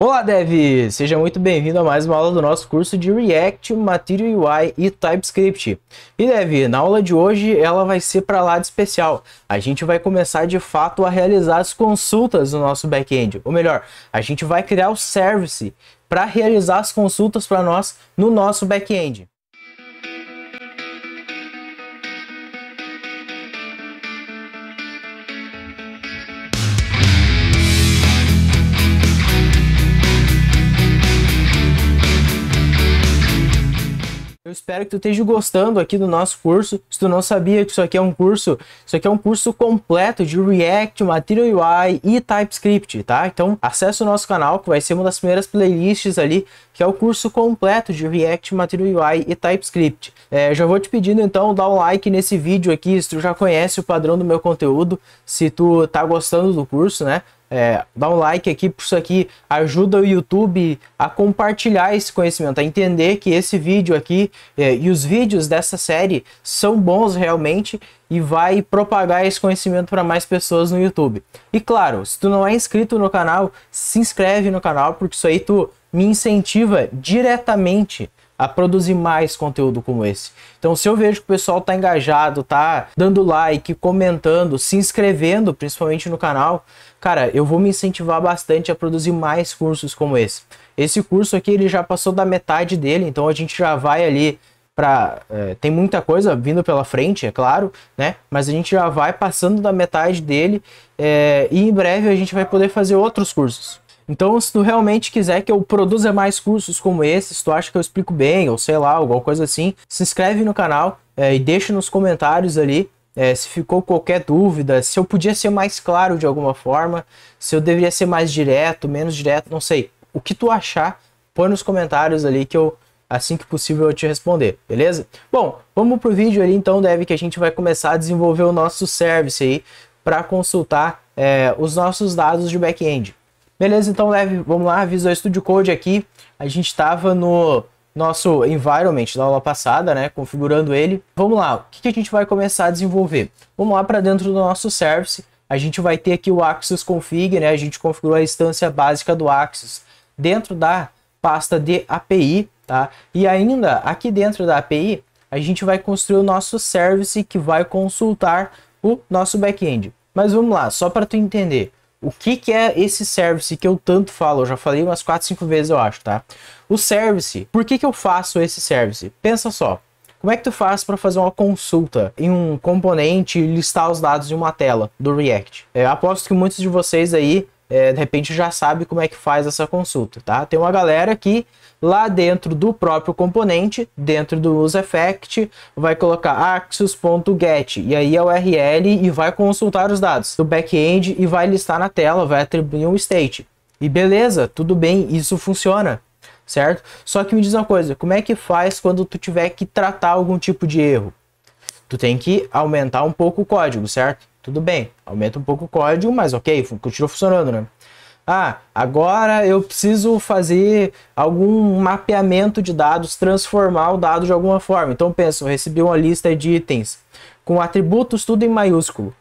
Olá, Dev! Seja muito bem-vindo a mais uma aula do nosso curso de React, Material UI e TypeScript. E, Dev, na aula de hoje ela vai ser para lá de especial. A gente vai começar de fato a realizar as consultas do nosso back-end. Ou melhor, a gente vai criar o service para realizar as consultas para nós no nosso back-end. Eu espero que tu esteja gostando aqui do nosso curso. Se tu não sabia que isso aqui é um curso, isso aqui é um curso completo de React, Material UI e TypeScript, tá? Então, acessa o nosso canal que vai ser uma das primeiras playlists ali, que é o curso completo de React, Material UI e TypeScript. É, já vou te pedindo então dar um like nesse vídeo aqui, se tu já conhece o padrão do meu conteúdo, se tu tá gostando do curso, né? é, dá um like aqui, porque isso aqui ajuda o YouTube a compartilhar esse conhecimento, a entender que esse vídeo aqui é, e os vídeos dessa série são bons realmente e vai propagar esse conhecimento para mais pessoas no YouTube. E claro, se tu não é inscrito no canal, se inscreve no canal, porque isso aí tu me incentiva diretamente a produzir mais conteúdo como esse. Então, se eu vejo que o pessoal tá engajado, tá dando like, comentando, se inscrevendo, principalmente no canal, cara, eu vou me incentivar bastante a produzir mais cursos como esse. Esse curso aqui, ele já passou da metade dele, então a gente já vai ali para é, tem muita coisa vindo pela frente, é claro, né? Mas a gente já vai passando da metade dele é, e em breve a gente vai poder fazer outros cursos. Então, se tu realmente quiser que eu produza mais cursos como esse, se tu acha que eu explico bem, ou sei lá, alguma coisa assim, se inscreve no canal é, e deixa nos comentários ali é, se ficou qualquer dúvida, se eu podia ser mais claro de alguma forma, se eu deveria ser mais direto, menos direto, não sei. O que tu achar, põe nos comentários ali que eu, assim que possível, eu te responder, beleza? Bom, vamos pro vídeo ali então, deve que a gente vai começar a desenvolver o nosso service aí para consultar é, os nossos dados de back-end. Beleza, então leve, vamos lá, Visual Studio Code aqui. A gente estava no nosso environment da aula passada, né, configurando ele. Vamos lá, o que, que a gente vai começar a desenvolver? Vamos lá para dentro do nosso service. A gente vai ter aqui o Axis Config, né, a gente configurou a instância básica do Axis dentro da pasta de API, tá? E ainda aqui dentro da API, a gente vai construir o nosso service que vai consultar o nosso back-end. Mas vamos lá, só para tu entender. O que, que é esse service que eu tanto falo? Eu já falei umas 4, 5 vezes, eu acho, tá? O service, por que, que eu faço esse service? Pensa só. Como é que tu faz para fazer uma consulta em um componente e listar os dados em uma tela do React? Eu é, aposto que muitos de vocês aí é, de repente já sabe como é que faz essa consulta, tá? Tem uma galera que lá dentro do próprio componente, dentro do useEffect, vai colocar axios.get e aí a é o URL e vai consultar os dados do back-end e vai listar na tela, vai atribuir um state. E beleza, tudo bem, isso funciona, certo? Só que me diz uma coisa, como é que faz quando tu tiver que tratar algum tipo de erro? Tu tem que aumentar um pouco o código, certo? Tudo bem, aumenta um pouco o código, mas ok, continua funcionando, né? Ah, agora eu preciso fazer algum mapeamento de dados, transformar o dado de alguma forma. Então pensa, eu recebi uma lista de itens com atributos tudo em maiúsculo,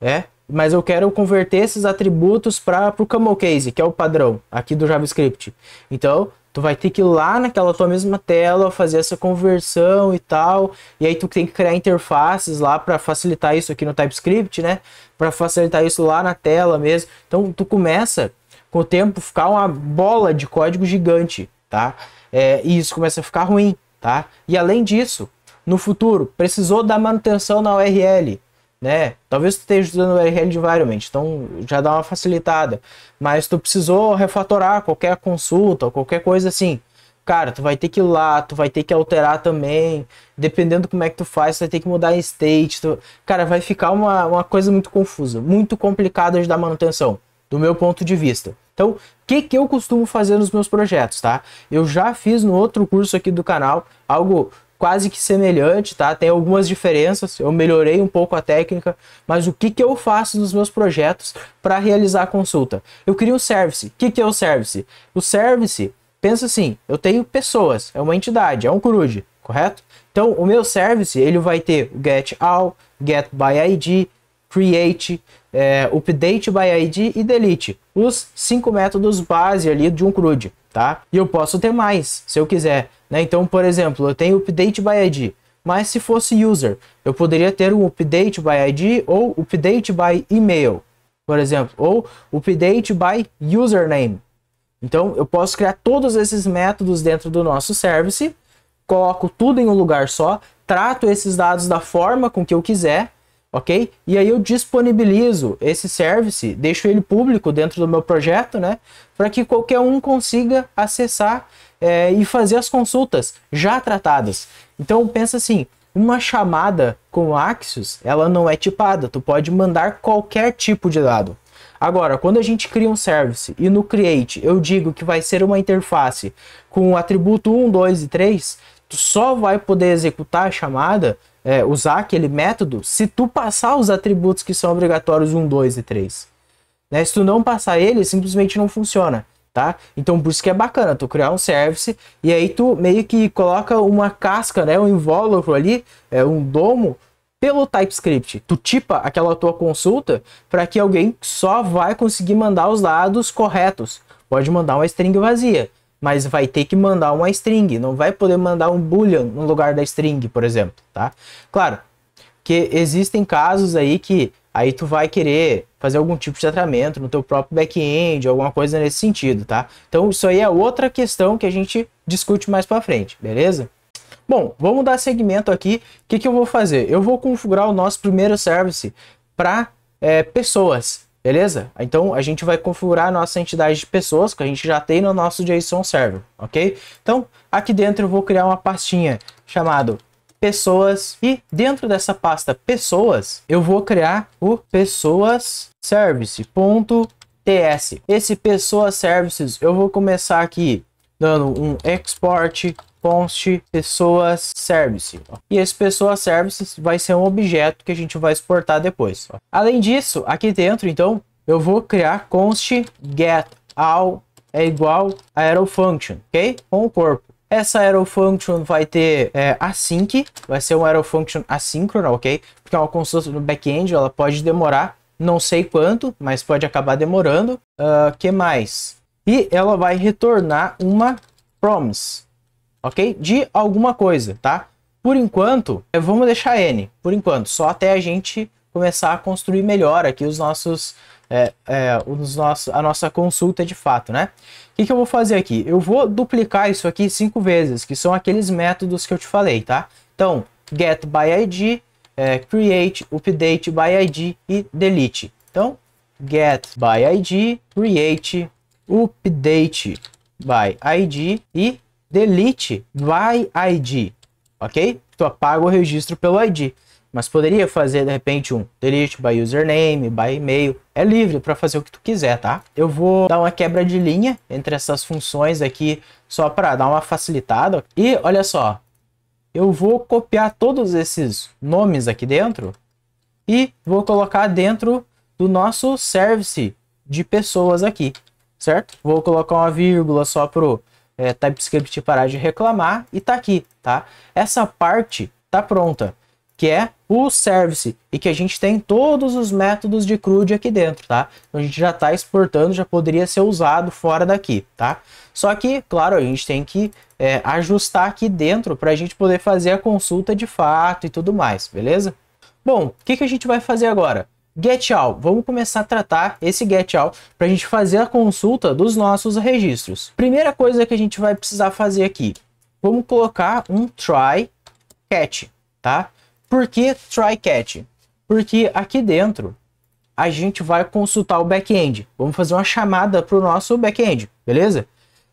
né? Mas eu quero converter esses atributos para o camel case, que é o padrão aqui do JavaScript. Então Tu vai ter que ir lá naquela tua mesma tela fazer essa conversão e tal. E aí tu tem que criar interfaces lá para facilitar isso aqui no TypeScript, né? Para facilitar isso lá na tela mesmo. Então tu começa com o tempo ficar uma bola de código gigante, tá? É, e isso começa a ficar ruim, tá? E além disso, no futuro, precisou da manutenção na URL né? Talvez tu esteja usando o RL de environment, então já dá uma facilitada. Mas tu precisou refatorar qualquer consulta, qualquer coisa assim. Cara, tu vai ter que ir lá, tu vai ter que alterar também. Dependendo como é que tu faz, tu vai ter que mudar em state. Tu... Cara, vai ficar uma, uma coisa muito confusa, muito complicada de dar manutenção, do meu ponto de vista. Então, o que, que eu costumo fazer nos meus projetos, tá? Eu já fiz no outro curso aqui do canal algo quase que semelhante, tá? Tem algumas diferenças, eu melhorei um pouco a técnica, mas o que, que eu faço nos meus projetos para realizar a consulta? Eu crio um service. O que, que é o service? O service, pensa assim, eu tenho pessoas, é uma entidade, é um CRUD, correto? Então, o meu service, ele vai ter o get all, get by ID, create, é, update by ID e delete. Os cinco métodos base ali de um CRUD, tá? E eu posso ter mais, se eu quiser né? Então, por exemplo, eu tenho update by ID, mas se fosse user, eu poderia ter um update by ID ou update by email, por exemplo, ou update by username. Então, eu posso criar todos esses métodos dentro do nosso service, coloco tudo em um lugar só, trato esses dados da forma com que eu quiser, ok? E aí eu disponibilizo esse service, deixo ele público dentro do meu projeto, né? Para que qualquer um consiga acessar é, e fazer as consultas já tratadas. Então pensa assim, uma chamada com Axios, ela não é tipada, tu pode mandar qualquer tipo de dado. Agora, quando a gente cria um service e no create eu digo que vai ser uma interface com o atributo 1, 2 e 3, tu só vai poder executar a chamada, é, usar aquele método, se tu passar os atributos que são obrigatórios 1, 2 e 3. Né? Se tu não passar ele, simplesmente não funciona tá? Então por isso que é bacana, tu criar um service e aí tu meio que coloca uma casca, né, um invólucro ali, é um domo pelo TypeScript. Tu tipa aquela tua consulta para que alguém só vai conseguir mandar os dados corretos. Pode mandar uma string vazia, mas vai ter que mandar uma string, não vai poder mandar um boolean no lugar da string, por exemplo, tá? Claro que existem casos aí que aí tu vai querer fazer algum tipo de tratamento no teu próprio back-end, alguma coisa nesse sentido, tá? Então isso aí é outra questão que a gente discute mais para frente, beleza? Bom, vamos dar segmento aqui. O que, que eu vou fazer? Eu vou configurar o nosso primeiro service para é, pessoas, beleza? Então a gente vai configurar a nossa entidade de pessoas que a gente já tem no nosso JSON Server, ok? Então aqui dentro eu vou criar uma pastinha chamado pessoas e dentro dessa pasta pessoas, eu vou criar o pessoas service.ts. Esse pessoas services eu vou começar aqui dando um export const pessoas service. E esse pessoas services vai ser um objeto que a gente vai exportar depois. Além disso, aqui dentro, então, eu vou criar const get all é igual a arrow function, ok? Com o corpo. Essa arrow function vai ter é, async, vai ser uma arrow function assíncrona, ok? Porque é uma consulta no back-end, ela pode demorar, não sei quanto, mas pode acabar demorando. Uh, que mais? E ela vai retornar uma promise, ok? De alguma coisa, tá? Por enquanto, é, vamos deixar N, por enquanto, só até a gente começar a construir melhor aqui os nossos, é, é, os nossos, a nossa consulta de fato, né? que, que eu vou fazer aqui? Eu vou duplicar isso aqui cinco vezes, que são aqueles métodos que eu te falei, tá? Então, get by id, é, create, update by id e delete. Então, get by id, create, update by id e delete by id, ok? Tu apaga o registro pelo id mas poderia fazer de repente um delete by username, by e-mail. É livre para fazer o que tu quiser, tá? Eu vou dar uma quebra de linha entre essas funções aqui só para dar uma facilitada. E olha só, eu vou copiar todos esses nomes aqui dentro e vou colocar dentro do nosso service de pessoas aqui, certo? Vou colocar uma vírgula só pro é, TypeScript parar de reclamar e tá aqui, tá? Essa parte tá pronta que é o service, e que a gente tem todos os métodos de CRUD aqui dentro, tá? Então a gente já está exportando, já poderia ser usado fora daqui, tá? Só que, claro, a gente tem que é, ajustar aqui dentro para a gente poder fazer a consulta de fato e tudo mais, beleza? Bom, o que, que a gente vai fazer agora? Get all. Vamos começar a tratar esse get all para a gente fazer a consulta dos nossos registros. Primeira coisa que a gente vai precisar fazer aqui, vamos colocar um try catch, tá? Por que try catch? Porque aqui dentro a gente vai consultar o back-end. Vamos fazer uma chamada para o nosso back-end, beleza?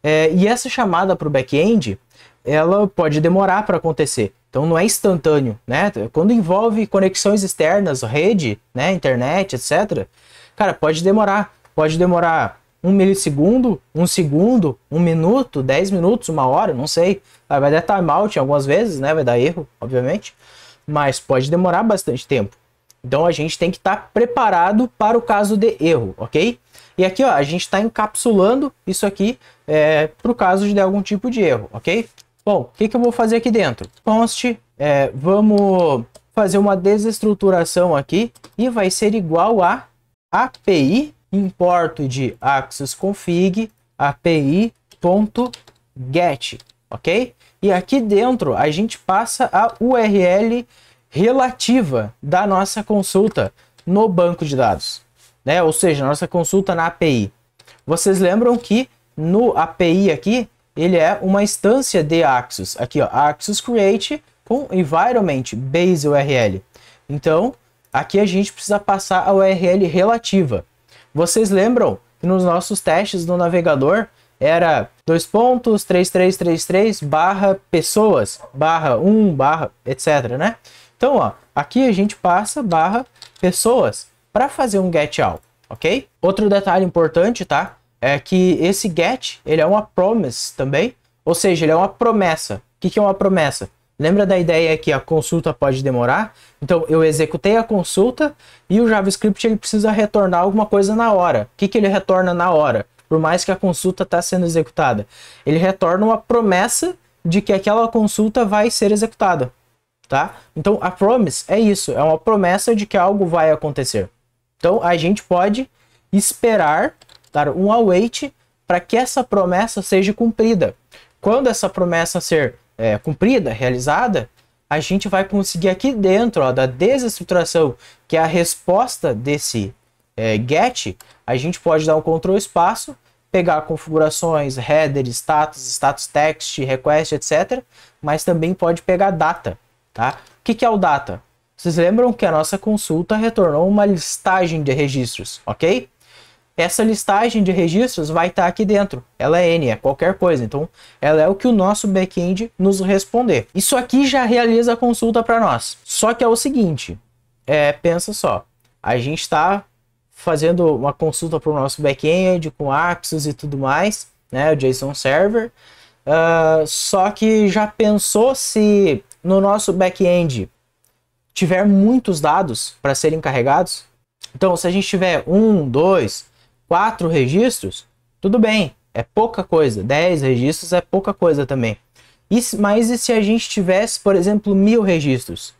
É, e essa chamada para o back-end, ela pode demorar para acontecer. Então não é instantâneo, né? Quando envolve conexões externas, rede, né, internet, etc. Cara, pode demorar. Pode demorar um milissegundo, um segundo, um minuto, dez minutos, uma hora, não sei. Vai dar timeout algumas vezes, né? Vai dar erro, obviamente mas pode demorar bastante tempo. Então a gente tem que estar tá preparado para o caso de erro, ok? E aqui ó, a gente está encapsulando isso aqui é, para o caso de algum tipo de erro, ok? Bom, o que, que eu vou fazer aqui dentro? Const, é, vamos fazer uma desestruturação aqui e vai ser igual a API importo de access config api.get, ok? E aqui dentro a gente passa a URL relativa da nossa consulta no banco de dados, né? Ou seja, nossa consulta na API. Vocês lembram que no API aqui ele é uma instância de Axis. Aqui, ó, Axis Create com environment base URL. Então, aqui a gente precisa passar a URL relativa. Vocês lembram que nos nossos testes no navegador, era dois pontos três barra pessoas barra um barra etc né então ó aqui a gente passa barra pessoas para fazer um get all ok outro detalhe importante tá é que esse get ele é uma promise também ou seja ele é uma promessa o que, que é uma promessa Lembra da ideia que a consulta pode demorar? Então eu executei a consulta e o JavaScript ele precisa retornar alguma coisa na hora. O que, que ele retorna na hora? por mais que a consulta está sendo executada. Ele retorna uma promessa de que aquela consulta vai ser executada, tá? Então a promise é isso, é uma promessa de que algo vai acontecer. Então a gente pode esperar dar um await para que essa promessa seja cumprida. Quando essa promessa ser é, cumprida, realizada, a gente vai conseguir aqui dentro ó, da desestruturação, que é a resposta desse é, get, a gente pode dar um control espaço, pegar configurações, header, status, status text, request, etc. Mas também pode pegar data, tá? O que, que é o data? Vocês lembram que a nossa consulta retornou uma listagem de registros, ok? Essa listagem de registros vai estar tá aqui dentro. Ela é N, é qualquer coisa. Então, ela é o que o nosso back-end nos responder. Isso aqui já realiza a consulta para nós. Só que é o seguinte, é, pensa só. A gente está fazendo uma consulta para o nosso backend com Axios e tudo mais, né, o JSON Server. Uh, só que já pensou se no nosso backend tiver muitos dados para serem carregados? Então, se a gente tiver um, dois, quatro registros, tudo bem, é pouca coisa. Dez registros é pouca coisa também. E, mas e se a gente tivesse, por exemplo, mil registros?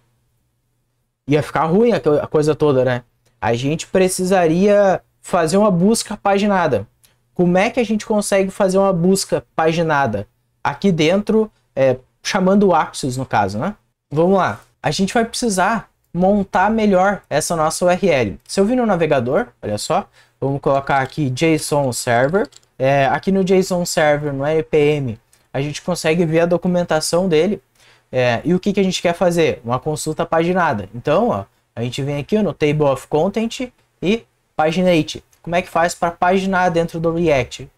Ia ficar ruim a coisa toda, né? a gente precisaria fazer uma busca paginada. Como é que a gente consegue fazer uma busca paginada? Aqui dentro, é, chamando o Axios no caso, né? Vamos lá. A gente vai precisar montar melhor essa nossa URL. Se eu vir no navegador, olha só, vamos colocar aqui JSON Server. É, aqui no JSON Server, no RPM, a gente consegue ver a documentação dele é, e o que, que a gente quer fazer? Uma consulta paginada. Então, ó, a gente vem aqui no Table of Content e Paginate. Como é que faz para paginar dentro do React?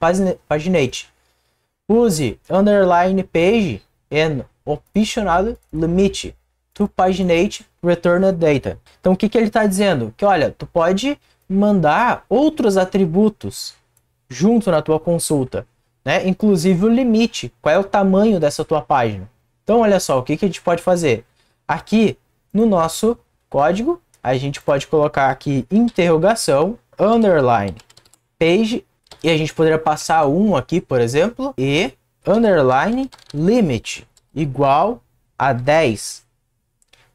Paginate. Use underline page and optional limit to paginate return data. Então o que, que ele está dizendo? Que olha, tu pode mandar outros atributos junto na tua consulta, né? Inclusive o limite, qual é o tamanho dessa tua página. Então olha só, o que, que a gente pode fazer? Aqui no nosso código, a gente pode colocar aqui interrogação, underline, page, e a gente poderia passar um aqui, por exemplo, e underline limit igual a 10.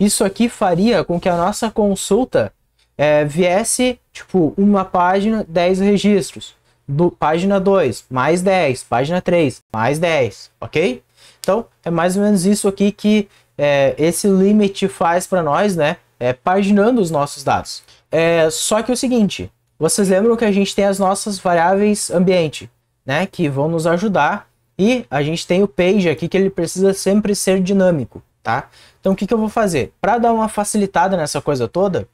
Isso aqui faria com que a nossa consulta é, viesse, tipo, uma página, 10 registros. Do, página 2, mais 10. Página 3, mais 10, ok? Então, é mais ou menos isso aqui que é, esse limite faz para nós, né? é, paginando os nossos dados. É, só que é o seguinte, vocês lembram que a gente tem as nossas variáveis ambiente, né? Que vão nos ajudar. E a gente tem o page aqui que ele precisa sempre ser dinâmico, tá? Então o que, que eu vou fazer? Para dar uma facilitada nessa coisa toda,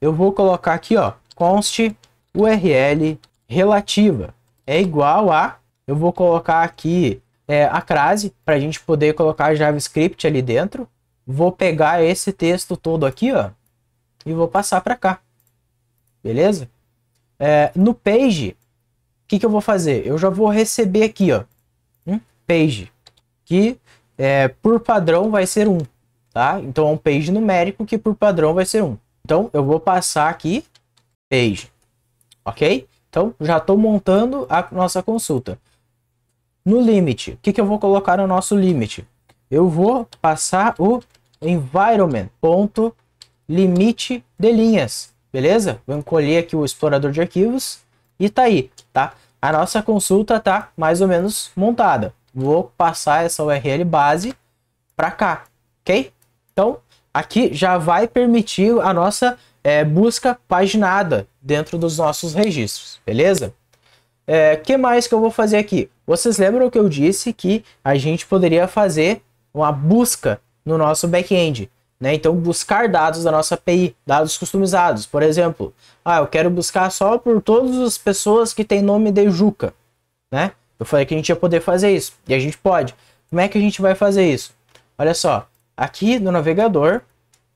eu vou colocar aqui, ó, const URL relativa é igual a, eu vou colocar aqui é, a crase para a gente poder colocar JavaScript ali dentro, vou pegar esse texto todo aqui, ó, e vou passar para cá. Beleza? É, no page, o que, que eu vou fazer? Eu já vou receber aqui, ó, um page, que é, por padrão vai ser 1, tá? Então é um page numérico que por padrão vai ser 1. Então eu vou passar aqui, page, ok? Então já estou montando a nossa consulta. No limite, o que, que eu vou colocar no nosso limite? Eu vou passar o environment ponto limite de linhas, beleza? Vou encolher aqui o explorador de arquivos e tá aí, tá? A nossa consulta tá mais ou menos montada. Vou passar essa URL base para cá, ok? Então, aqui já vai permitir a nossa é, busca paginada dentro dos nossos registros, beleza? O é, que mais que eu vou fazer aqui? Vocês lembram que eu disse que a gente poderia fazer uma busca no nosso back-end. Né? Então, buscar dados da nossa API, dados customizados. Por exemplo, ah, eu quero buscar só por todas as pessoas que têm nome de Juca. Né? Eu falei que a gente ia poder fazer isso. E a gente pode. Como é que a gente vai fazer isso? Olha só, aqui no navegador,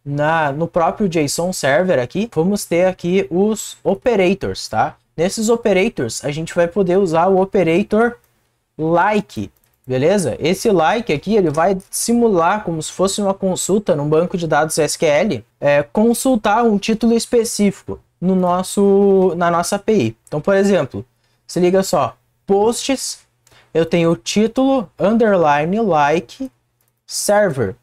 na, no próprio JSON Server aqui, vamos ter aqui os operators, tá? Nesses operators, a gente vai poder usar o operator like, Beleza? Esse like aqui ele vai simular como se fosse uma consulta num banco de dados SQL, é, consultar um título específico no nosso, na nossa API. Então, por exemplo, se liga só, posts, eu tenho o título, underline, like, server.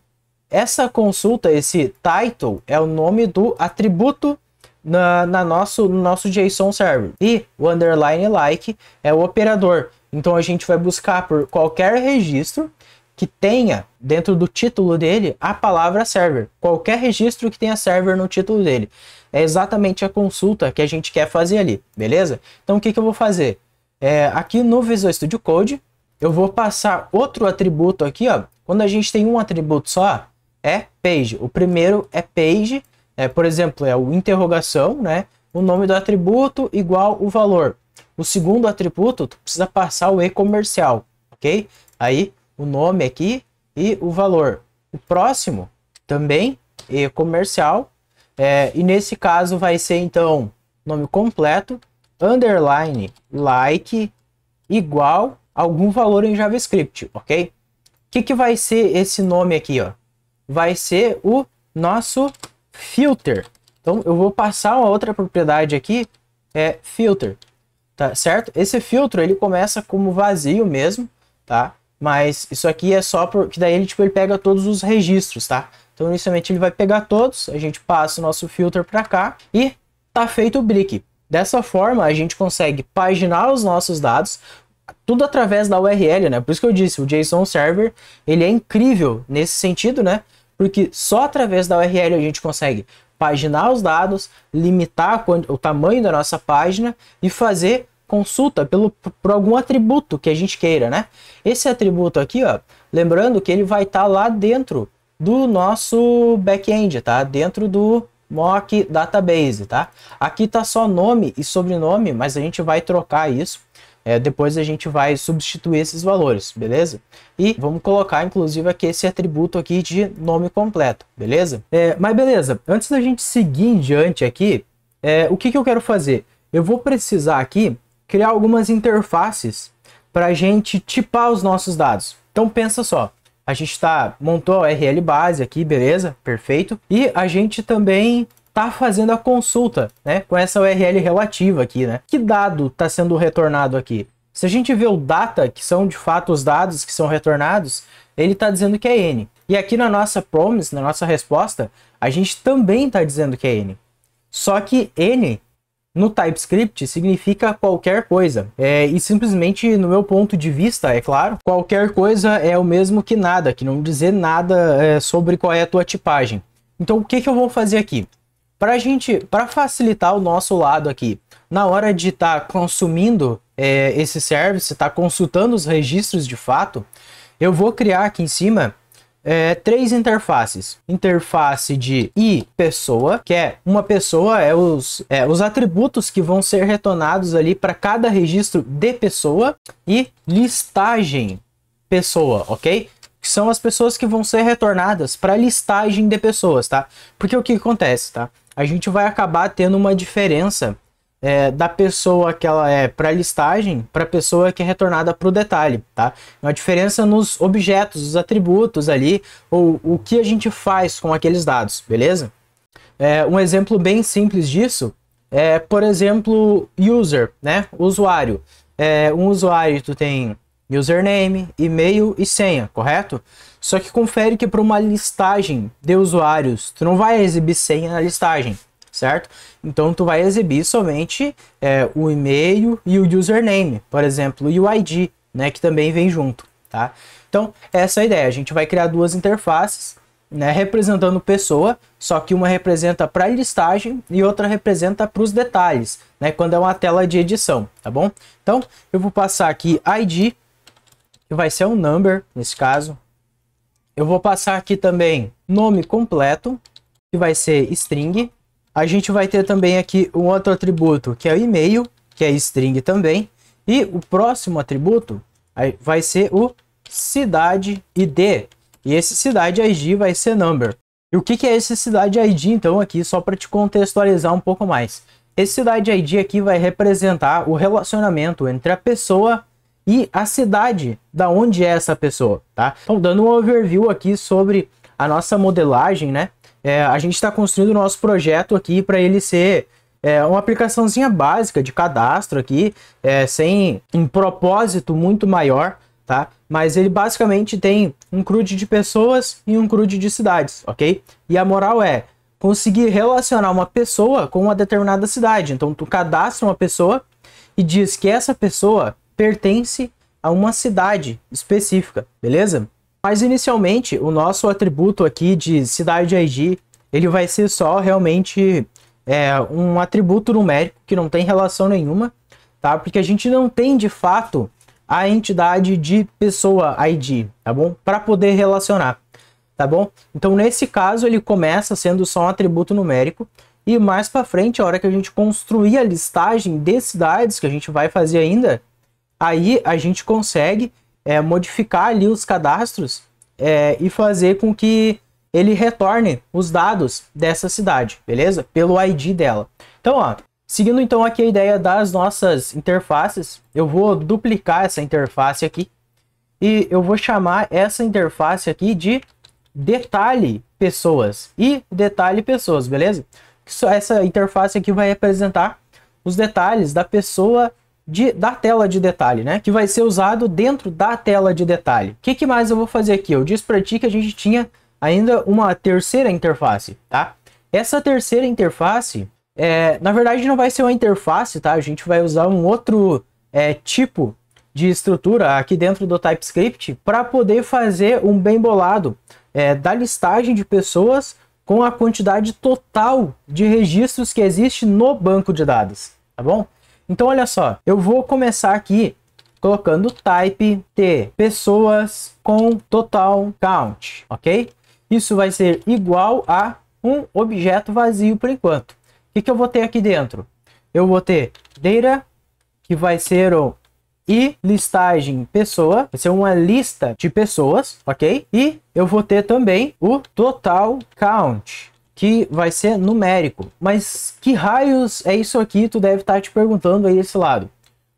Essa consulta, esse title, é o nome do atributo na, na nosso, no nosso JSON server. E o underline like é o operador então a gente vai buscar por qualquer registro que tenha dentro do título dele a palavra server. Qualquer registro que tenha server no título dele. É exatamente a consulta que a gente quer fazer ali, beleza? Então o que, que eu vou fazer? É, aqui no Visual Studio Code, eu vou passar outro atributo aqui, ó. Quando a gente tem um atributo só, é page. O primeiro é page, é, por exemplo, é o interrogação, né? O nome do atributo igual o valor. O segundo atributo, tu precisa passar o e-comercial, ok? Aí, o nome aqui e o valor. O próximo, também e-comercial. É, e nesse caso vai ser, então, nome completo, underline, like, igual algum valor em JavaScript, ok? O que, que vai ser esse nome aqui, ó? Vai ser o nosso filter. Então, eu vou passar uma outra propriedade aqui, é filter tá certo? Esse filtro, ele começa como vazio mesmo, tá? Mas isso aqui é só porque daí ele, tipo, ele pega todos os registros, tá? Então, inicialmente ele vai pegar todos, a gente passa o nosso filter para cá e tá feito o brick. Dessa forma, a gente consegue paginar os nossos dados, tudo através da URL, né? Por isso que eu disse, o JSON Server, ele é incrível nesse sentido, né? Porque só através da URL a gente consegue paginar os dados, limitar o tamanho da nossa página e fazer consulta pelo, por algum atributo que a gente queira, né? Esse atributo aqui, ó, lembrando que ele vai estar tá lá dentro do nosso back-end, tá? Dentro do mock database, tá? Aqui tá só nome e sobrenome, mas a gente vai trocar isso é, depois a gente vai substituir esses valores, beleza? E vamos colocar, inclusive, aqui esse atributo aqui de nome completo, beleza? É, mas beleza, antes da gente seguir em diante aqui, é, o que, que eu quero fazer? Eu vou precisar aqui criar algumas interfaces para a gente tipar os nossos dados. Então pensa só, a gente tá, montou a URL base aqui, beleza? Perfeito. E a gente também está fazendo a consulta, né? Com essa URL relativa aqui, né? Que dado está sendo retornado aqui? Se a gente vê o data, que são de fato os dados que são retornados, ele está dizendo que é N. E aqui na nossa promise, na nossa resposta, a gente também está dizendo que é N. Só que N no TypeScript significa qualquer coisa. É, e simplesmente, no meu ponto de vista, é claro, qualquer coisa é o mesmo que nada, que não dizer nada é, sobre qual é a tua tipagem. Então, o que, que eu vou fazer aqui? Para gente, para facilitar o nosso lado aqui, na hora de estar tá consumindo é, esse service, estar tá consultando os registros de fato, eu vou criar aqui em cima é, três interfaces. Interface de i pessoa, que é uma pessoa, é os, é, os atributos que vão ser retornados ali para cada registro de pessoa, e listagem pessoa, ok? Que são as pessoas que vão ser retornadas para listagem de pessoas, tá? Porque o que acontece, tá? a gente vai acabar tendo uma diferença é, da pessoa que ela é para listagem para a pessoa que é retornada para o detalhe, tá? É uma diferença nos objetos, os atributos ali, ou o que a gente faz com aqueles dados, beleza? É, um exemplo bem simples disso é, por exemplo, user, né? Usuário. É, um usuário, tu tem username, e-mail e senha, correto? Só que confere que para uma listagem de usuários, tu não vai exibir senha na listagem, certo? Então tu vai exibir somente é, o e-mail e o username, por exemplo, e o ID, né, que também vem junto, tá? Então essa é a ideia. A gente vai criar duas interfaces, né, representando pessoa, só que uma representa para listagem e outra representa para os detalhes, né, quando é uma tela de edição, tá bom? Então eu vou passar aqui ID que vai ser um number nesse caso, eu vou passar aqui também nome completo, que vai ser string. A gente vai ter também aqui um outro atributo, que é o e-mail, que é string também. E o próximo atributo vai ser o cidade ID. E esse cidade ID vai ser number. E o que, é esse cidade ID, então, aqui, só para te contextualizar um pouco mais? Esse cidade ID aqui vai representar o relacionamento entre a pessoa e a cidade da onde é essa pessoa, tá? Então, dando um overview aqui sobre a nossa modelagem, né? É, a gente está construindo o nosso projeto aqui para ele ser é, uma aplicaçãozinha básica de cadastro aqui, é, sem um propósito muito maior, tá? Mas ele basicamente tem um CRUD de pessoas e um CRUD de cidades, ok? E a moral é conseguir relacionar uma pessoa com uma determinada cidade. Então, tu cadastra uma pessoa e diz que essa pessoa pertence a uma cidade específica, beleza? Mas inicialmente o nosso atributo aqui de cidade ID ele vai ser só realmente é, um atributo numérico que não tem relação nenhuma, tá? Porque a gente não tem de fato a entidade de pessoa ID, tá bom? Para poder relacionar, tá bom? Então nesse caso ele começa sendo só um atributo numérico e mais para frente, a hora que a gente construir a listagem de cidades que a gente vai fazer ainda, aí a gente consegue é, modificar ali os cadastros é, e fazer com que ele retorne os dados dessa cidade, beleza? Pelo ID dela. Então, ó, seguindo então aqui a ideia das nossas interfaces, eu vou duplicar essa interface aqui e eu vou chamar essa interface aqui de detalhe pessoas e detalhe pessoas, beleza? Essa interface aqui vai representar os detalhes da pessoa de, da tela de detalhe, né? Que vai ser usado dentro da tela de detalhe. O que, que mais eu vou fazer aqui? Eu disse para ti que a gente tinha ainda uma terceira interface, tá? Essa terceira interface, é, na verdade, não vai ser uma interface, tá? A gente vai usar um outro é, tipo de estrutura aqui dentro do TypeScript para poder fazer um bem bolado é, da listagem de pessoas com a quantidade total de registros que existe no banco de dados, tá bom? Então olha só, eu vou começar aqui colocando type T, pessoas com total count, ok? Isso vai ser igual a um objeto vazio por enquanto. O que, que eu vou ter aqui dentro? Eu vou ter data, que vai ser o e listagem pessoa, vai ser uma lista de pessoas, ok? E eu vou ter também o total count, que vai ser numérico. Mas que raios é isso aqui? Tu deve estar te perguntando aí desse lado.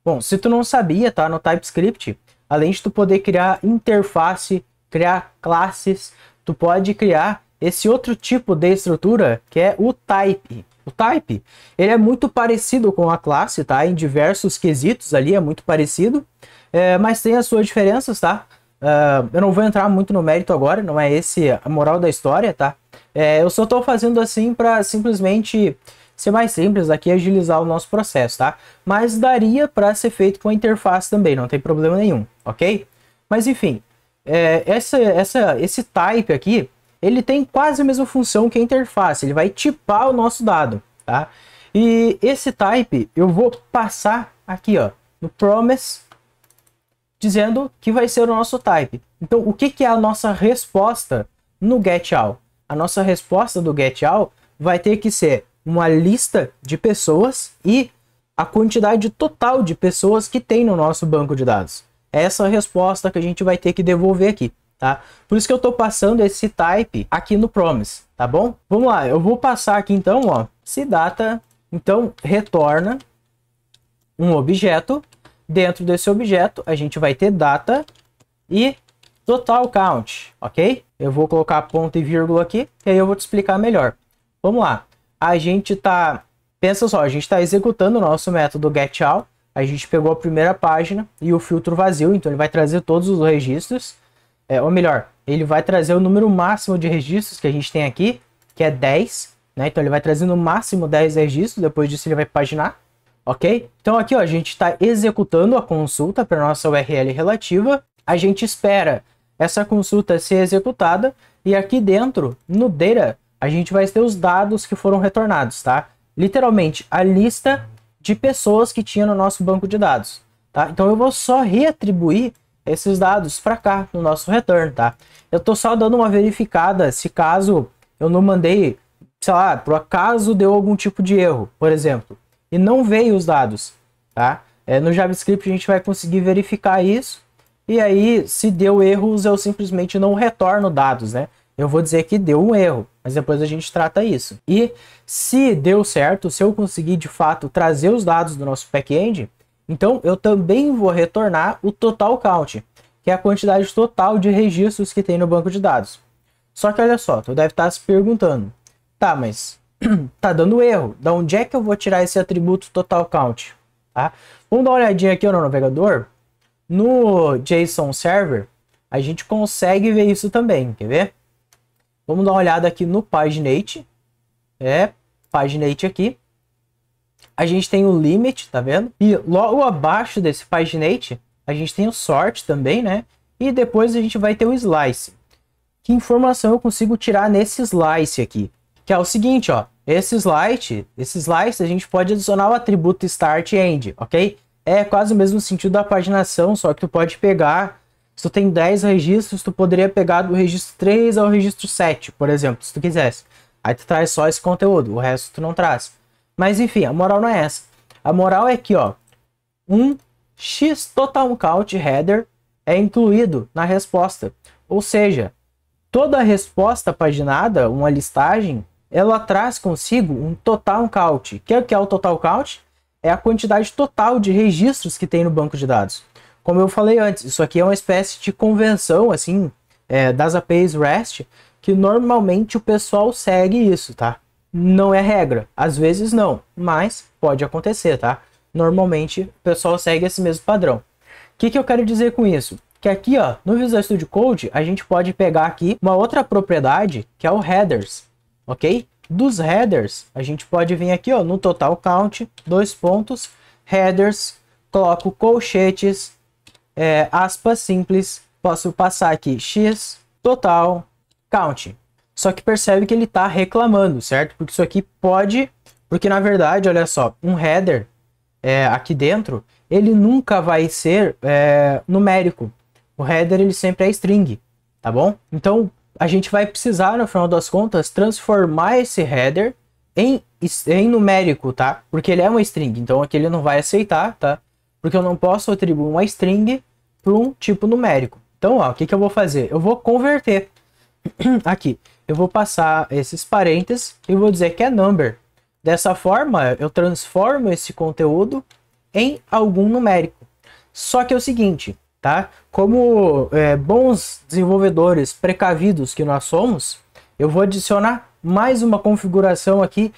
Bom, se tu não sabia, tá? No TypeScript, além de tu poder criar interface, criar classes, tu pode criar esse outro tipo de estrutura que é o type. O type, ele é muito parecido com a classe, tá? Em diversos quesitos ali é muito parecido, é, mas tem as suas diferenças, tá? Uh, eu não vou entrar muito no mérito agora, não é esse a moral da história, tá? É, eu só estou fazendo assim para simplesmente ser mais simples aqui agilizar o nosso processo, tá? Mas daria para ser feito com a interface também, não tem problema nenhum, ok? Mas enfim, é, essa, essa, esse type aqui, ele tem quase a mesma função que a interface, ele vai tipar o nosso dado, tá? E esse type eu vou passar aqui, ó, no promise, dizendo que vai ser o nosso type. Então, o que, que é a nossa resposta no get all? a nossa resposta do get all vai ter que ser uma lista de pessoas e a quantidade total de pessoas que tem no nosso banco de dados. Essa é a resposta que a gente vai ter que devolver aqui, tá? Por isso que eu estou passando esse type aqui no promise, tá bom? Vamos lá, eu vou passar aqui então, ó, se data, então retorna um objeto. Dentro desse objeto, a gente vai ter data e total count, ok? Eu vou colocar ponto e vírgula aqui e aí eu vou te explicar melhor. Vamos lá. A gente tá, pensa só, a gente está executando o nosso método getAll. A gente pegou a primeira página e o filtro vazio, então ele vai trazer todos os registros. É, ou melhor, ele vai trazer o número máximo de registros que a gente tem aqui, que é 10. Né? Então ele vai trazer no máximo 10 registros, depois disso ele vai paginar. Ok? Então aqui ó, a gente está executando a consulta para nossa URL relativa. A gente espera essa consulta é ser executada e aqui dentro, no Data, a gente vai ter os dados que foram retornados, tá? Literalmente, a lista de pessoas que tinha no nosso banco de dados, tá? Então eu vou só reatribuir esses dados para cá no nosso return, tá? Eu tô só dando uma verificada se caso eu não mandei, sei lá, por acaso deu algum tipo de erro, por exemplo, e não veio os dados, tá? É, no JavaScript a gente vai conseguir verificar isso e aí, se deu erros, eu simplesmente não retorno dados, né? Eu vou dizer que deu um erro, mas depois a gente trata isso. E se deu certo, se eu conseguir de fato trazer os dados do nosso back-end, então eu também vou retornar o total count, que é a quantidade total de registros que tem no banco de dados. Só que olha só, tu deve estar se perguntando, tá, mas tá dando erro, da onde é que eu vou tirar esse atributo total count? Tá? Vamos dar uma olhadinha aqui no navegador, no JSON Server, a gente consegue ver isso também, quer ver? Vamos dar uma olhada aqui no Paginate. É, Paginate aqui. A gente tem o Limit, tá vendo? E logo abaixo desse Paginate, a gente tem o Sort também, né? E depois a gente vai ter o Slice. Que informação eu consigo tirar nesse Slice aqui? Que é o seguinte, ó. Esse Slice, esse Slice a gente pode adicionar o atributo Start e End, ok? É quase o mesmo sentido da paginação, só que tu pode pegar. Se tu tem 10 registros, tu poderia pegar do registro 3 ao registro 7, por exemplo, se tu quisesse. Aí tu traz só esse conteúdo, o resto tu não traz. Mas enfim, a moral não é essa. A moral é que, ó, um X total count header é incluído na resposta. Ou seja, toda resposta paginada, uma listagem, ela traz consigo um total count. O que é o total count? é a quantidade total de registros que tem no banco de dados. Como eu falei antes, isso aqui é uma espécie de convenção assim é, das APIs REST que normalmente o pessoal segue isso, tá? Não é regra, às vezes não, mas pode acontecer, tá? Normalmente o pessoal segue esse mesmo padrão. O que, que eu quero dizer com isso? Que aqui, ó, no Visual Studio Code, a gente pode pegar aqui uma outra propriedade que é o headers, ok? Dos headers, a gente pode vir aqui ó, no total count, dois pontos, headers, coloco colchetes, é, aspas simples, posso passar aqui x total count. Só que percebe que ele está reclamando, certo? Porque isso aqui pode, porque na verdade, olha só, um header é, aqui dentro, ele nunca vai ser é, numérico. O header ele sempre é string, tá bom? Então a gente vai precisar, no final das contas, transformar esse header em, em numérico, tá? Porque ele é uma string, então aqui ele não vai aceitar, tá? Porque eu não posso atribuir uma string para um tipo numérico. Então, ó, o que, que eu vou fazer? Eu vou converter aqui. Eu vou passar esses parênteses e vou dizer que é number. Dessa forma, eu transformo esse conteúdo em algum numérico. Só que é o seguinte, tá? Como é, bons desenvolvedores precavidos que nós somos, eu vou adicionar mais uma configuração aqui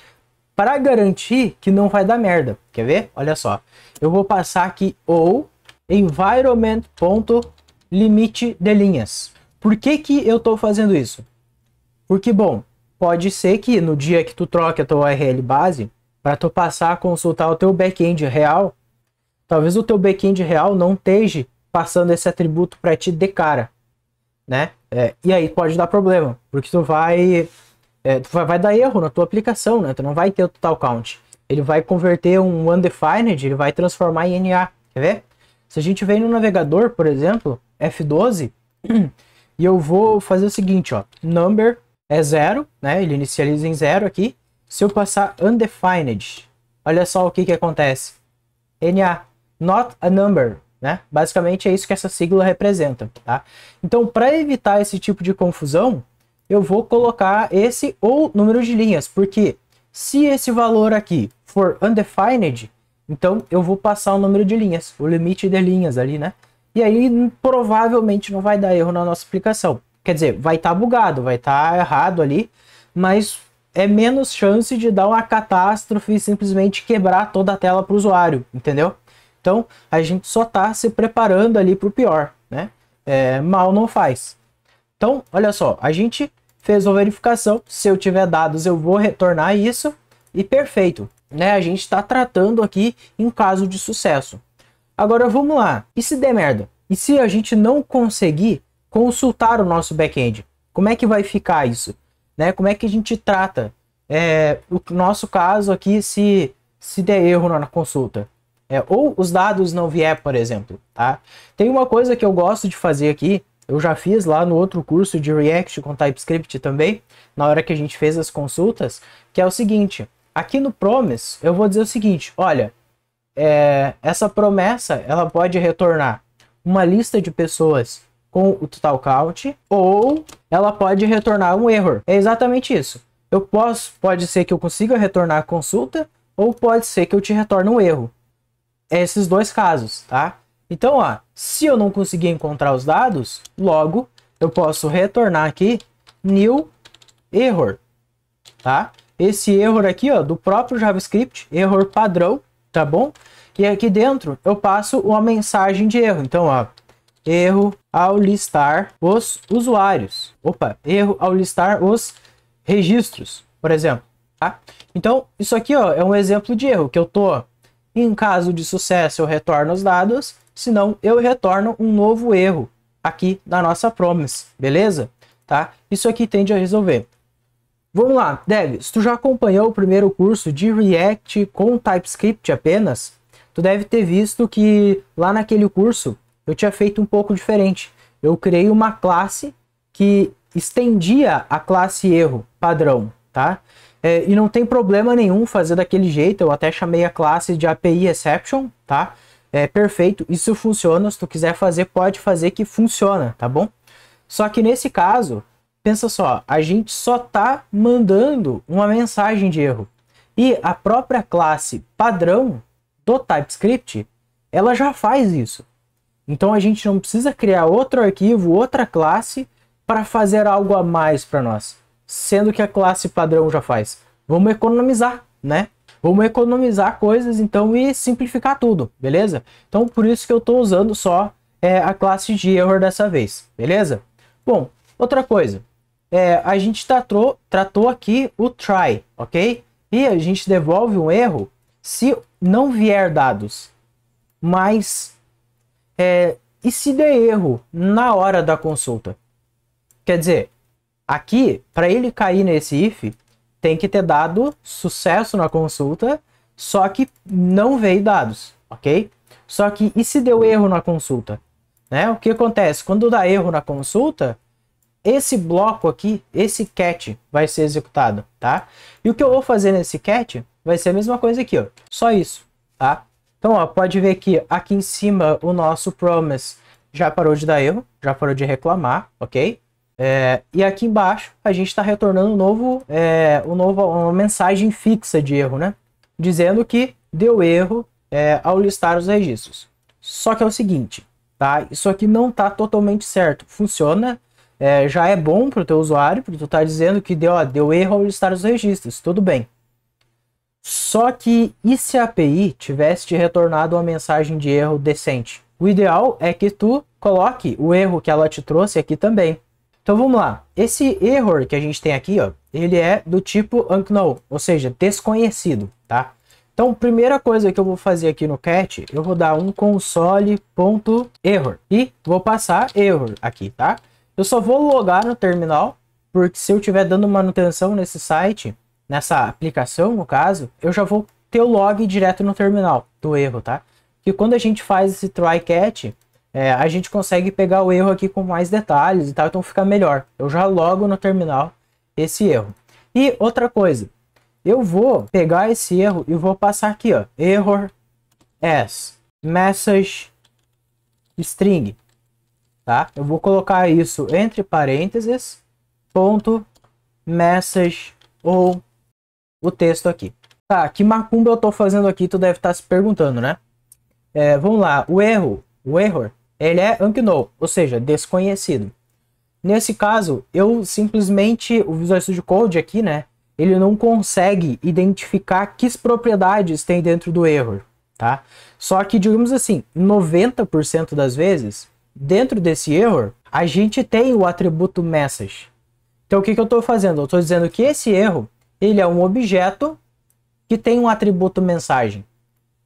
para garantir que não vai dar merda. Quer ver? Olha só. Eu vou passar aqui ou environment.limite de linhas. Por que, que eu estou fazendo isso? Porque, bom, pode ser que no dia que tu troque a tua URL base, para tu passar a consultar o teu back-end real, talvez o teu back-end real não esteja passando esse atributo para ti de cara, né? É, e aí pode dar problema, porque tu vai, é, tu vai, vai dar erro na tua aplicação, né? Tu não vai ter o total count. Ele vai converter um undefined, ele vai transformar em NA, quer ver? Se a gente vem no navegador, por exemplo, F12, e eu vou fazer o seguinte, ó, number é zero, né? Ele inicializa em zero aqui. Se eu passar undefined, olha só o que que acontece. NA, not a number, né? Basicamente é isso que essa sigla representa. Tá? Então, para evitar esse tipo de confusão, eu vou colocar esse ou número de linhas, porque se esse valor aqui for undefined, então eu vou passar o número de linhas, o limite de linhas ali, né? E aí provavelmente não vai dar erro na nossa aplicação. Quer dizer, vai estar tá bugado, vai estar tá errado ali, mas é menos chance de dar uma catástrofe e simplesmente quebrar toda a tela para o usuário, entendeu? Então a gente só está se preparando ali para o pior, né? É, mal não faz. Então, olha só, a gente fez uma verificação. Se eu tiver dados, eu vou retornar isso. E perfeito, né? A gente está tratando aqui em caso de sucesso. Agora vamos lá. E se der merda? E se a gente não conseguir consultar o nosso back-end? Como é que vai ficar isso? Né? Como é que a gente trata é, o nosso caso aqui se, se der erro na consulta? é, ou os dados não vier, por exemplo, tá? Tem uma coisa que eu gosto de fazer aqui, eu já fiz lá no outro curso de React com TypeScript também, na hora que a gente fez as consultas, que é o seguinte, aqui no Promise eu vou dizer o seguinte, olha, é, essa promessa ela pode retornar uma lista de pessoas com o total count ou ela pode retornar um erro. É exatamente isso. Eu posso, pode ser que eu consiga retornar a consulta ou pode ser que eu te retorne um erro esses dois casos, tá? Então, ó, se eu não conseguir encontrar os dados, logo eu posso retornar aqui new error, tá? Esse error aqui, ó, do próprio JavaScript, error padrão, tá bom? E aqui dentro eu passo uma mensagem de erro. Então, ó, erro ao listar os usuários. Opa, erro ao listar os registros, por exemplo, tá? Então, isso aqui, ó, é um exemplo de erro que eu tô em caso de sucesso, eu retorno os dados, senão eu retorno um novo erro aqui na nossa promise, beleza? Tá? Isso aqui tende a resolver. Vamos lá, Dev, se tu já acompanhou o primeiro curso de React com TypeScript apenas, tu deve ter visto que lá naquele curso eu tinha feito um pouco diferente. Eu criei uma classe que estendia a classe erro padrão, tá? É, e não tem problema nenhum fazer daquele jeito. Eu até chamei a classe de API Exception, tá? É perfeito. Isso funciona. Se tu quiser fazer, pode fazer que funciona, tá bom? Só que nesse caso, pensa só, a gente só tá mandando uma mensagem de erro. E a própria classe padrão do TypeScript, ela já faz isso. Então a gente não precisa criar outro arquivo, outra classe para fazer algo a mais para nós sendo que a classe padrão já faz. Vamos economizar, né? Vamos economizar coisas então e simplificar tudo, beleza? Então por isso que eu estou usando só é, a classe de erro dessa vez, beleza? Bom, outra coisa, é, a gente tratou, tratou aqui o try, ok? E a gente devolve um erro se não vier dados, mas é, e se der erro na hora da consulta? Quer dizer, Aqui, para ele cair nesse if, tem que ter dado sucesso na consulta, só que não veio dados, ok? Só que e se deu erro na consulta? Né? O que acontece? Quando dá erro na consulta, esse bloco aqui, esse cat, vai ser executado, tá? E o que eu vou fazer nesse cat vai ser a mesma coisa aqui, ó. Só isso, tá? Então, ó, pode ver que aqui em cima o nosso promise já parou de dar erro, já parou de reclamar, ok? É, e aqui embaixo a gente está retornando um novo, é, um novo, uma mensagem fixa de erro, né? Dizendo que deu erro é, ao listar os registros. Só que é o seguinte, tá? Isso aqui não está totalmente certo. Funciona, é, já é bom para o teu usuário, porque tu está dizendo que deu, ó, deu erro ao listar os registros, tudo bem. Só que e se a API tivesse te retornado uma mensagem de erro decente? O ideal é que tu coloque o erro que ela te trouxe aqui também. Então vamos lá. Esse error que a gente tem aqui, ó, ele é do tipo unknown, ou seja, desconhecido, tá? Então, primeira coisa que eu vou fazer aqui no cat, eu vou dar um console.error e vou passar error aqui, tá? Eu só vou logar no terminal, porque se eu estiver dando manutenção nesse site, nessa aplicação, no caso, eu já vou ter o log direto no terminal do erro, tá? Que quando a gente faz esse try catch, é, a gente consegue pegar o erro aqui com mais detalhes e tal, então fica melhor. Eu já logo no terminal esse erro. E outra coisa, eu vou pegar esse erro e vou passar aqui, ó, error as message string, tá? Eu vou colocar isso entre parênteses, ponto, message ou o texto aqui. Tá, que macumba eu tô fazendo aqui, tu deve estar tá se perguntando, né? É, vamos lá, o erro, o error, ele é unknown, ou seja, desconhecido. Nesse caso, eu simplesmente, o Visual Studio Code aqui, né? Ele não consegue identificar que propriedades tem dentro do erro, tá? Só que, digamos assim, 90% das vezes, dentro desse erro, a gente tem o atributo message. Então, o que, que eu estou fazendo? Eu estou dizendo que esse erro, ele é um objeto que tem um atributo mensagem,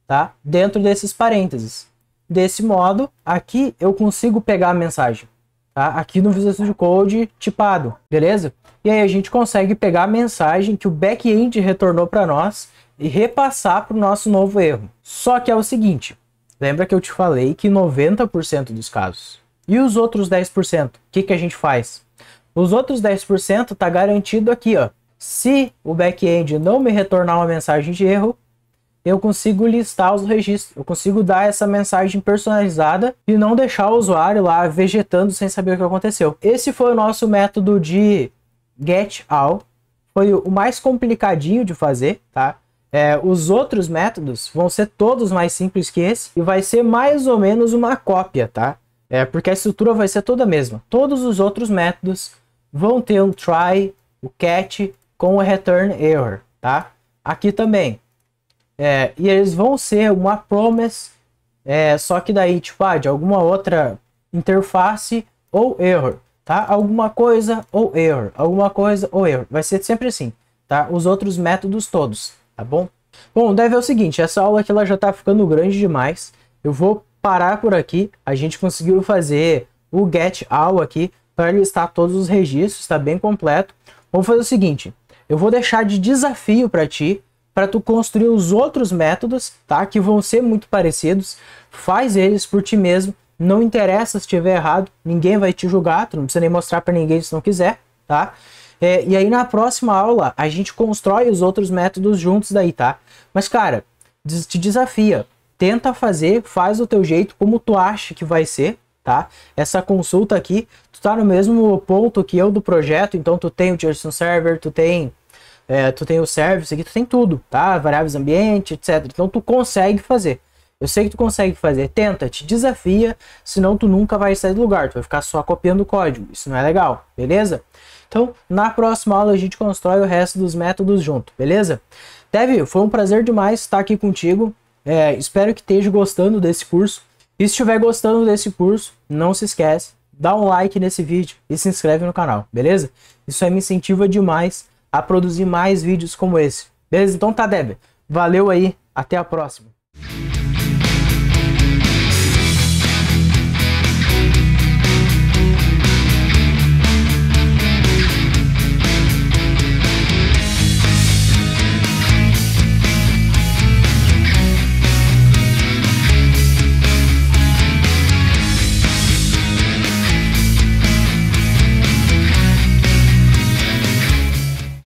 tá? Dentro desses parênteses. Desse modo, aqui eu consigo pegar a mensagem, tá? Aqui no Visual Studio Code tipado, beleza? E aí a gente consegue pegar a mensagem que o back-end retornou para nós e repassar para o nosso novo erro. Só que é o seguinte, lembra que eu te falei que 90% dos casos. E os outros 10%, o que, que a gente faz? Os outros 10% tá garantido aqui, ó. Se o back-end não me retornar uma mensagem de erro, eu consigo listar os registros, eu consigo dar essa mensagem personalizada e não deixar o usuário lá vegetando sem saber o que aconteceu. Esse foi o nosso método de get all, foi o mais complicadinho de fazer, tá? É, os outros métodos vão ser todos mais simples que esse e vai ser mais ou menos uma cópia, tá? É, porque a estrutura vai ser toda a mesma. Todos os outros métodos vão ter um try, o catch com o return error, tá? Aqui também, é, e eles vão ser uma promise, é, só que daí, tipo, ah, de alguma outra interface ou error, tá? Alguma coisa ou error, alguma coisa ou error. Vai ser sempre assim, tá? Os outros métodos todos, tá bom? Bom, deve é o seguinte, essa aula aqui ela já tá ficando grande demais. Eu vou parar por aqui. A gente conseguiu fazer o get all aqui para listar todos os registros, tá bem completo. Vamos fazer o seguinte, eu vou deixar de desafio para ti para tu construir os outros métodos, tá? Que vão ser muito parecidos. Faz eles por ti mesmo. Não interessa se tiver errado, ninguém vai te julgar, tu não precisa nem mostrar para ninguém se não quiser, tá? É, e aí na próxima aula a gente constrói os outros métodos juntos daí, tá? Mas cara, te desafia, tenta fazer, faz o teu jeito como tu acha que vai ser, tá? Essa consulta aqui, tu tá no mesmo ponto que eu do projeto, então tu tem o JSON Server, tu tem é, tu tem o service aqui, tu tem tudo, tá? Variáveis ambiente, etc. Então tu consegue fazer. Eu sei que tu consegue fazer. Tenta, te desafia, senão tu nunca vai sair do lugar. Tu vai ficar só copiando o código. Isso não é legal, beleza? Então, na próxima aula a gente constrói o resto dos métodos junto, beleza? Teve foi um prazer demais estar aqui contigo. É, espero que esteja gostando desse curso. E se estiver gostando desse curso, não se esquece, dá um like nesse vídeo e se inscreve no canal, beleza? Isso aí me incentiva demais a produzir mais vídeos como esse. Beleza? Então tá, Deb. Valeu aí. Até a próxima.